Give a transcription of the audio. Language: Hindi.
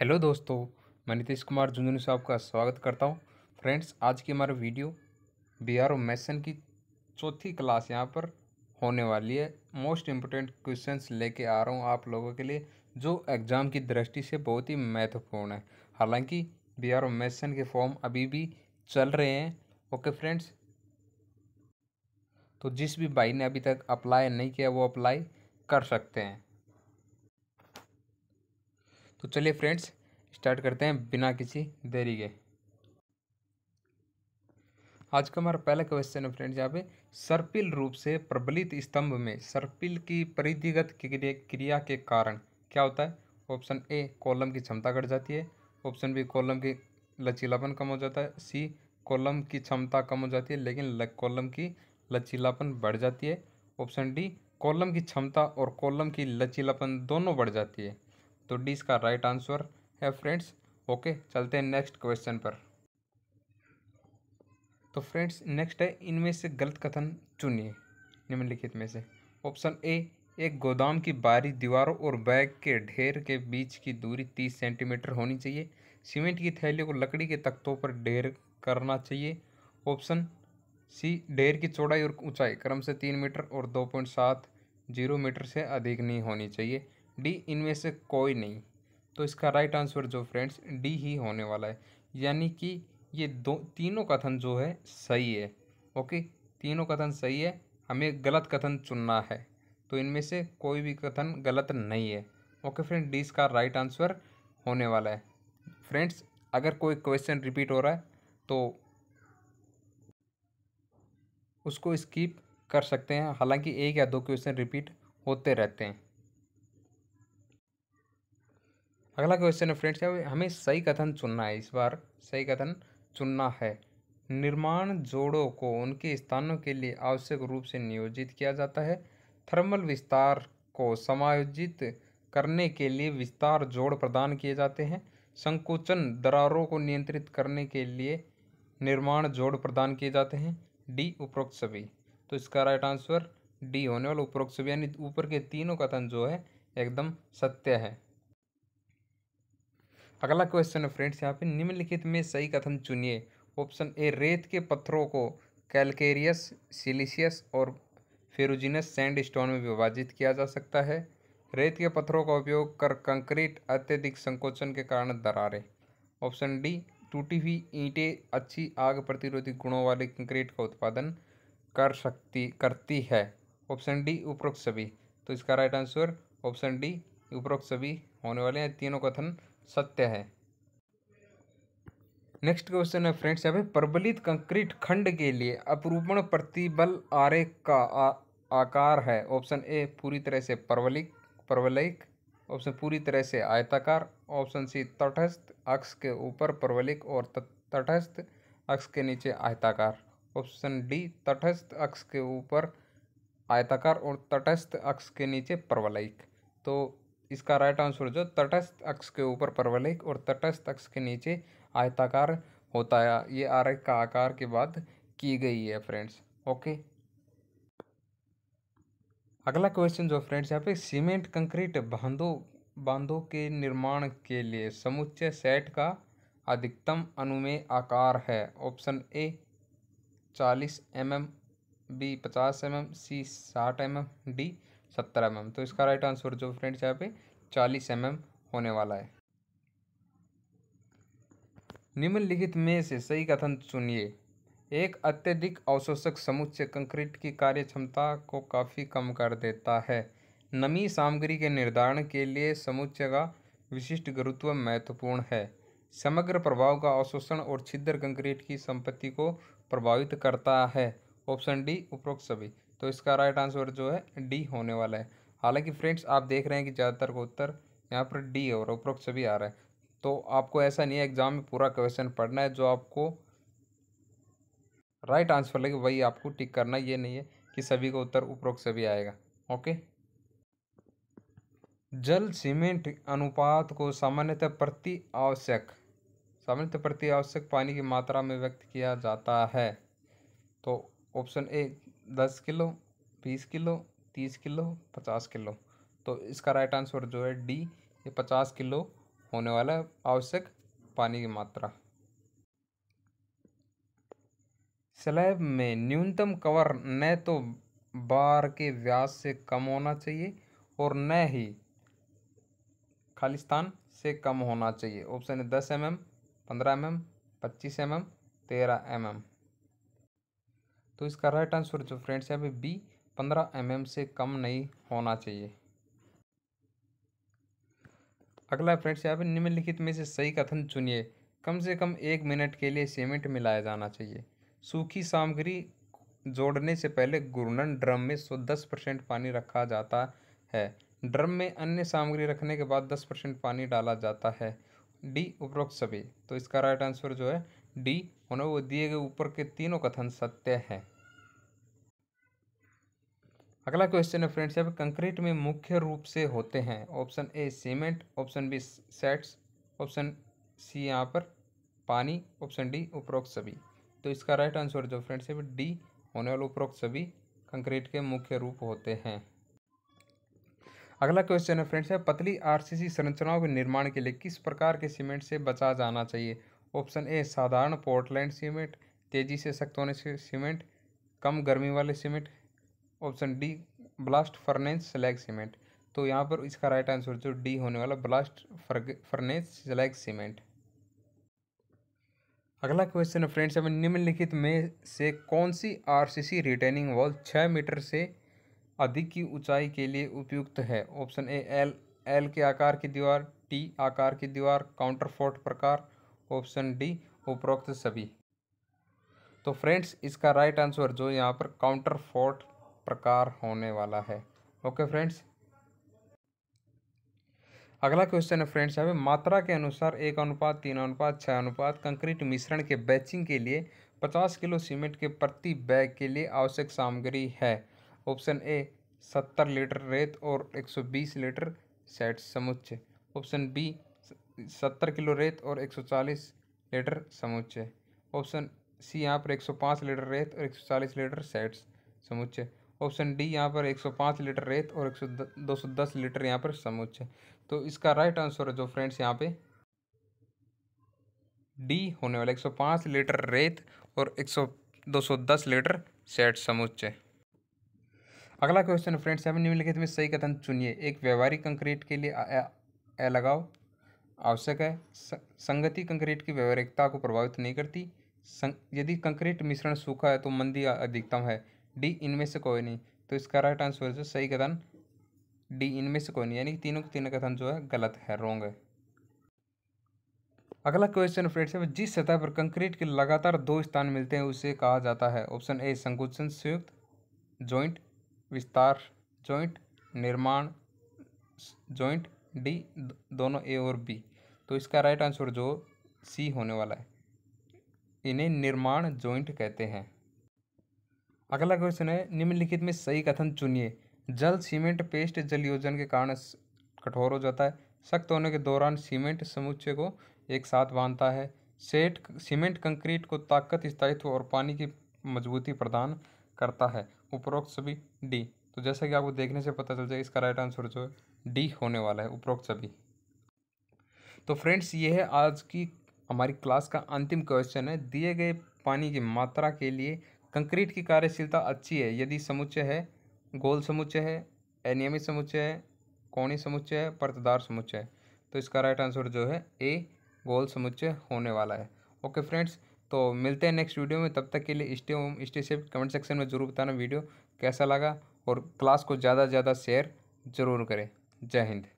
हेलो दोस्तों मैं नीतीश कुमार झुंझुनू से आपका स्वागत करता हूँ फ्रेंड्स आज की हमारा वीडियो बिहार आर मैसन की चौथी क्लास यहाँ पर होने वाली है मोस्ट इम्पोर्टेंट क्वेश्चंस लेके आ रहा हूँ आप लोगों के लिए जो एग्ज़ाम की दृष्टि से बहुत ही महत्वपूर्ण है हालांकि बिहार आर मैसन के फॉर्म अभी भी चल रहे हैं ओके फ्रेंड्स तो जिस भी भाई ने अभी तक अप्लाई नहीं किया वो अप्लाई कर सकते हैं तो चलिए फ्रेंड्स स्टार्ट करते हैं बिना किसी देरी के आज का हमारा पहला क्वेश्चन है फ्रेंड्स यहाँ पे सर्पिल रूप से प्रबलित स्तंभ में सर्पिल की परिधिगत क्रिया के कारण क्या होता है ऑप्शन ए कॉलम की क्षमता घट जाती है ऑप्शन बी कॉलम की लचीलापन कम हो जाता है सी कॉलम की क्षमता कम हो जाती है लेकिन कॉलम की लचीलापन बढ़ जाती है ऑप्शन डी कॉलम की क्षमता और कॉलम की लचीलापन दोनों बढ़ जाती है तो डी इसका राइट आंसर है फ्रेंड्स ओके चलते हैं नेक्स्ट क्वेश्चन पर तो फ्रेंड्स नेक्स्ट है इनमें से गलत कथन चुनिए निम्नलिखित में से ऑप्शन ए एक गोदाम की बारी दीवारों और बैग के ढेर के बीच की दूरी तीस सेंटीमीटर होनी चाहिए सीमेंट की थैली को लकड़ी के तख्तों पर ढेर करना चाहिए ऑप्शन सी ढेर की चौड़ाई और ऊंचाई क्रम से तीन मीटर और दो पॉइंट सात जीरो मीटर से अधिक नहीं होनी चाहिए डी इनमें से कोई नहीं तो इसका राइट आंसर जो फ्रेंड्स डी ही होने वाला है यानी कि ये दो तीनों कथन जो है सही है ओके तीनों कथन सही है हमें गलत कथन चुनना है तो इनमें से कोई भी कथन गलत नहीं है ओके फ्रेंड डी इसका राइट आंसर होने वाला है फ्रेंड्स अगर कोई क्वेश्चन रिपीट हो रहा है तो उसको स्किप कर सकते हैं हालांकि एक या दो क्वेश्चन रिपीट होते रहते हैं अगला क्वेश्चन है फ्रेंड्स क्या हमें सही कथन चुनना है इस बार सही कथन चुनना है निर्माण जोड़ों को उनके स्थानों के लिए आवश्यक रूप से नियोजित किया जाता है थर्मल विस्तार को समायोजित करने के लिए विस्तार जोड़ प्रदान किए जाते हैं संकोचन दरारों को नियंत्रित करने के लिए निर्माण जोड़ प्रदान किए जाते हैं डी उपरोक्त सभी तो इसका राइट आंसर डी होने वाला उपरोक्त सभी यानी ऊपर के तीनों कथन जो है एकदम सत्य है अगला क्वेश्चन है फ्रेंड्स यहाँ पे निम्नलिखित में सही कथन चुनिए ऑप्शन ए रेत के पत्थरों को कैलकेरियस सिलिसियस और फेरोजिनस सैंड स्टोन में विभाजित किया जा सकता है रेत के पत्थरों का उपयोग कर कंक्रीट अत्यधिक संकोचन के कारण दरारें ऑप्शन डी टूटी हुई ईंटें अच्छी आग प्रतिरोधी गुणों वाले कंक्रीट का उत्पादन कर सकती करती है ऑप्शन डी उपरोक्त सभी तो इसका राइट आंसर ऑप्शन डी उपरोक्त सभी होने वाले हैं तीनों कथन सत्य है नेक्स्ट क्वेश्चन है फ्रेंड्स यहाँ पे प्रबलित कंक्रीट खंड के लिए अपरूपण प्रतिबल आरेख का आ, आकार है ऑप्शन ए पूरी तरह से प्रबलिक प्रबलिक ऑप्शन पूरी तरह से आयताकार ऑप्शन सी तटस्थ अक्ष के ऊपर प्रबलिक और तटस्थ अक्ष के नीचे आयताकार ऑप्शन डी तटस्थ अक्ष के ऊपर आयताकार और तटस्थ अक्ष के नीचे प्रबलिक तो इसका राइट आंसर जो तटस्थ अक्ष के ऊपर परवलिक और तटस्थ अक्ष के नीचे आयताकार होता है ये आरक का आकार के बाद की गई है फ्रेंड्स ओके अगला क्वेश्चन जो फ्रेंड्स यहाँ पे सीमेंट कंक्रीट बांधों बांधों के निर्माण के लिए समुच्चय सेट का अधिकतम अनुमेय आकार है ऑप्शन ए चालीस एम एम बी पचास एम एम सी साठ एम एम डी सत्तर एम तो इसका राइट आंसर जो फ्रेंड्स यहाँ पे चालीस एम होने वाला है निम्नलिखित में से सही कथन सुनिए एक अत्यधिक अवशोषक समुच्चय कंक्रीट की कार्य क्षमता को काफ़ी कम कर देता है नमी सामग्री के निर्धारण के लिए समुच्चय का विशिष्ट गुरुत्व महत्वपूर्ण है समग्र प्रभाव का अवशोषण और छिद्र कंक्रीट की संपत्ति को प्रभावित करता है ऑप्शन डी उपरोक्त सभी तो इसका राइट आंसर जो है डी होने वाला है हालांकि फ्रेंड्स आप देख रहे हैं कि ज़्यादातर का उत्तर यहाँ पर डी और उपरोक्त सभी आ रहा है तो आपको ऐसा नहीं है एग्ज़ाम में पूरा क्वेश्चन पढ़ना है जो आपको राइट आंसर लगे वही आपको टिक करना ये नहीं है कि सभी का उत्तर उपरोक्त सभी आएगा ओके जल सीमेंट अनुपात को सामान्यतः प्रति आवश्यक सामान्यतः प्रति आवश्यक पानी की मात्रा में व्यक्त किया जाता है तो ऑप्शन ए दस किलो बीस किलो तीस किलो पचास किलो तो इसका राइट आंसर जो है डी ये पचास किलो होने वाला है आवश्यक पानी की मात्रा स्लैब में न्यूनतम कवर न तो बार के व्यास से कम होना चाहिए और न ही खालिस्तान से कम होना चाहिए ऑप्शन है दस एम mm, एम पंद्रह एम mm, एम पच्चीस एम mm, एम तेरह एम एम तो इसका राइट आंसर जो फ्रेंड्स यहाँ पे बी पंद्रह एम से कम नहीं होना चाहिए अगला फ्रेंड्स यहाँ पे निम्नलिखित में से सही कथन चुनिए कम से कम एक मिनट के लिए सीमेंट मिलाया जाना चाहिए सूखी सामग्री जोड़ने से पहले गुरुनन ड्रम में सौ दस परसेंट पानी रखा जाता है ड्रम में अन्य सामग्री रखने के बाद दस परसेंट पानी डाला जाता है डी उपरोक्त सभी तो इसका राइट आंसर जो है डी उन्हें वो दिए गए ऊपर के तीनों कथन सत्य है अगला क्वेश्चन है फ्रेंड्स यहाँ कंक्रीट में मुख्य रूप से होते हैं option A cement option B sets option C यहाँ पर पानी ऑप्शन डी उपरोक्त सभी तो इसका राइट आंसर जो फ्रेंड्स है डी होने वाले उपरोक्त सभी कंक्रीट के मुख्य रूप होते हैं अगला क्वेश्चन है फ्रेंड्स है पतली आरसीसी संरचनाओं के निर्माण के लिए किस प्रकार के सीमेंट से बचा जाना चाहिए ऑप्शन ए साधारण पोर्टलैंड सीमेंट तेज़ी से सख्त होने से सीमेंट कम गर्मी वाले cement option D blast furnace slag cement तो यहाँ पर इसका राइट आंसर जो डी होने वाला ब्लास्ट फर्नेस स्लैग सीमेंट अगला क्वेश्चन है फ्रेंड्स हमें निम्नलिखित में से कौन सी आरसीसी रिटेनिंग वॉल छः मीटर से अधिक की ऊंचाई के लिए उपयुक्त है ऑप्शन ए एल एल के आकार की दीवार टी आकार की दीवार काउंटर फोर्ट प्रकार ऑप्शन डी उपरोक्त सभी तो फ्रेंड्स इसका राइट आंसर जो यहाँ पर काउंटर फोर्ट प्रकार होने वाला है ओके फ्रेंड्स अगला क्वेश्चन है फ्रेंड्स यहाँ पे मात्रा के अनुसार एक अनुपात तीन अनुपात छः अनुपात कंक्रीट मिश्रण के बैचिंग के लिए पचास किलो सीमेंट के प्रति बैग के लिए आवश्यक सामग्री है ऑप्शन ए सत्तर लीटर रेत और एक सौ बीस लीटर सेट समुच्चय ऑप्शन बी सत्तर किलो रेत और एक सौ चालीस लीटर समुच्चय ऑप्शन सी यहाँ पर एक सौ पाँच लीटर रेत और एक सौ चालीस लीटर सेट्स समुच्चय ऑप्शन डी यहाँ पर एक सौ पाँच लीटर रेत और एक सौ दो सौ दस लीटर यहाँ पर समुच्चय तो इसका राइट आंसर है जो फ्रेंड्स यहाँ पे डी होने वाला एक सौ पाँच लीटर रेत और एक सौ दो सौ दस लीटर सेट समुच्चय अगला क्वेश्चन फ्रेंड्स यहाँ निम्नलिखित में सही कथन चुनिए एक व्यवहारिक कंक्रीट के लिए लगाओ आवश्यक है संगति कंक्रीट की व्यवहारिकता को प्रभावित नहीं करती यदि कंक्रीट मिश्रण सूखा है तो मंदी अधिकतम है डी इनमें से कोई नहीं तो इसका राइट आंसर जो सही कथन डी इनमें से कोई नहीं यानी तीनों के तीनों कथन जो है गलत है रोंग है अगला क्वेश्चन फ्रेंड्स है जिस सतह पर कंक्रीट के लगातार दो स्थान मिलते हैं उसे कहा जाता है ऑप्शन ए संकुचन संयुक्त जॉइंट विस्तार जॉइंट निर्माण जॉइंट डी दोनों ए और बी तो इसका राइट आंसर जो सी होने वाला है इन्हें निर्माण जॉइंट कहते हैं अगला क्वेश्चन है निम्नलिखित में सही कथन चुनिए जल सीमेंट पेस्ट जल योजन के कारण कठोर हो जाता है सख्त होने के दौरान सीमेंट समुच्चय को एक साथ बांधता है सेट सीमेंट कंक्रीट को ताकत स्थायित्व और पानी की मजबूती प्रदान करता है उपरोक्त सभी डी तो जैसा कि आपको देखने से पता चल जाए इसका राइट आंसर जो है डी होने वाला है उपरोक्त सभी तो फ्रेंड्स ये है आज की हमारी क्लास का अंतिम क्वेश्चन है दिए गए पानी की मात्रा के लिए कंक्रीट की कार्यशीलता अच्छी है यदि समुच्चय है गोल समुच्चय है अनियमित समुच्चय है कोणी समुच्चय है परतदार समुच्चय है तो इसका राइट आंसर जो है ए गोल समुच्चय होने वाला है ओके फ्रेंड्स तो मिलते हैं नेक्स्ट वीडियो में तब तक के लिए stay home stay safe comment section में जरूर बताना वीडियो कैसा लगा और क्लास को ज़्यादा से ज़्यादा शेयर ज़रूर करें जय हिंद